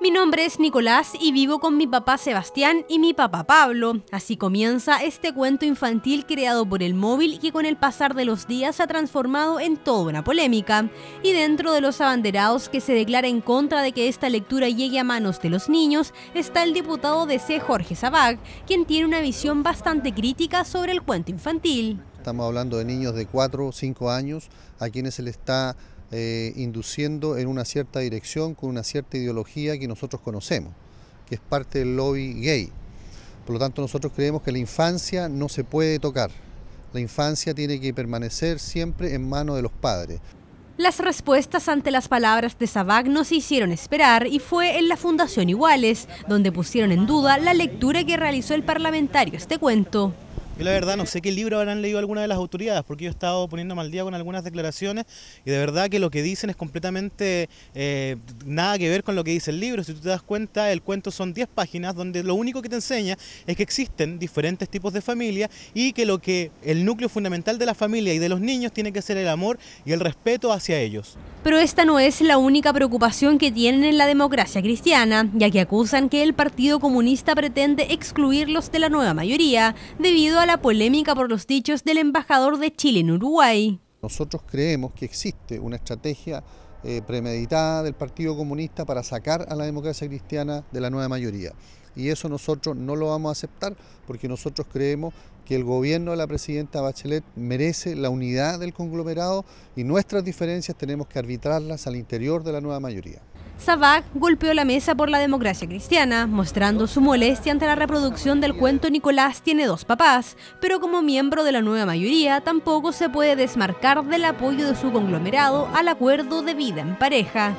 Mi nombre es Nicolás y vivo con mi papá Sebastián y mi papá Pablo. Así comienza este cuento infantil creado por el móvil que con el pasar de los días ha transformado en toda una polémica. Y dentro de los abanderados que se declara en contra de que esta lectura llegue a manos de los niños está el diputado de C. Jorge Sabag, quien tiene una visión bastante crítica sobre el cuento infantil. Estamos hablando de niños de 4 o 5 años a quienes se les está eh, induciendo en una cierta dirección con una cierta ideología que nosotros conocemos, que es parte del lobby gay. Por lo tanto, nosotros creemos que la infancia no se puede tocar. La infancia tiene que permanecer siempre en manos de los padres. Las respuestas ante las palabras de Sabag no se hicieron esperar y fue en la Fundación Iguales, donde pusieron en duda la lectura que realizó el parlamentario este cuento. Yo la verdad no sé qué libro habrán leído alguna de las autoridades, porque yo he estado poniendo mal día con algunas declaraciones y de verdad que lo que dicen es completamente eh, nada que ver con lo que dice el libro. Si tú te das cuenta, el cuento son 10 páginas donde lo único que te enseña es que existen diferentes tipos de familia y que lo que el núcleo fundamental de la familia y de los niños tiene que ser el amor y el respeto hacia ellos. Pero esta no es la única preocupación que tienen en la democracia cristiana, ya que acusan que el Partido Comunista pretende excluirlos de la nueva mayoría debido a la polémica por los dichos del embajador de Chile en Uruguay. Nosotros creemos que existe una estrategia eh, premeditada del Partido Comunista para sacar a la democracia cristiana de la nueva mayoría y eso nosotros no lo vamos a aceptar porque nosotros creemos que el gobierno de la presidenta Bachelet merece la unidad del conglomerado y nuestras diferencias tenemos que arbitrarlas al interior de la nueva mayoría. Sabac golpeó la mesa por la democracia cristiana, mostrando su molestia ante la reproducción del cuento Nicolás tiene dos papás, pero como miembro de la nueva mayoría tampoco se puede desmarcar del apoyo de su conglomerado al acuerdo de vida en pareja.